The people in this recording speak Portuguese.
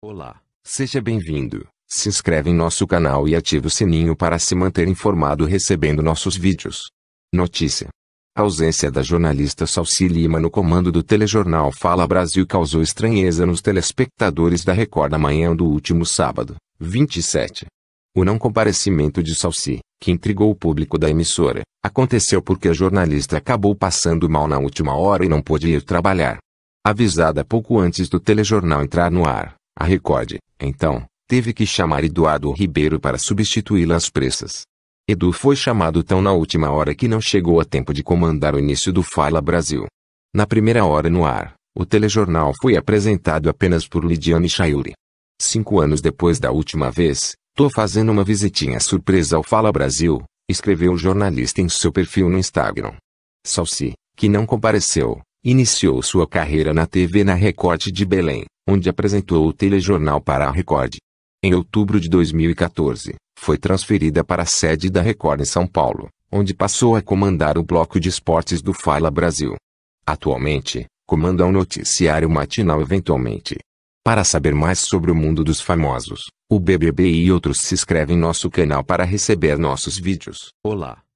Olá, seja bem-vindo. Se inscreve em nosso canal e ative o sininho para se manter informado recebendo nossos vídeos. Notícia: A ausência da jornalista Salsi Lima no comando do telejornal Fala Brasil causou estranheza nos telespectadores da Record na manhã do último sábado, 27. O não comparecimento de Salsi, que intrigou o público da emissora, aconteceu porque a jornalista acabou passando mal na última hora e não pôde ir trabalhar. Avisada pouco antes do telejornal entrar no ar, a Record, então, teve que chamar Eduardo Ribeiro para substituí-la às pressas. Edu foi chamado tão na última hora que não chegou a tempo de comandar o início do Fala Brasil. Na primeira hora no ar, o telejornal foi apresentado apenas por Lidiane Chayuri. Cinco anos depois da última vez, tô fazendo uma visitinha surpresa ao Fala Brasil, escreveu o jornalista em seu perfil no Instagram. Salsi, que não compareceu, iniciou sua carreira na TV na Record de Belém onde apresentou o telejornal para a Record. Em outubro de 2014, foi transferida para a sede da Record em São Paulo, onde passou a comandar o bloco de esportes do Fala Brasil. Atualmente, comanda um noticiário matinal eventualmente. Para saber mais sobre o mundo dos famosos, o BBB e outros se inscreve em nosso canal para receber nossos vídeos. Olá!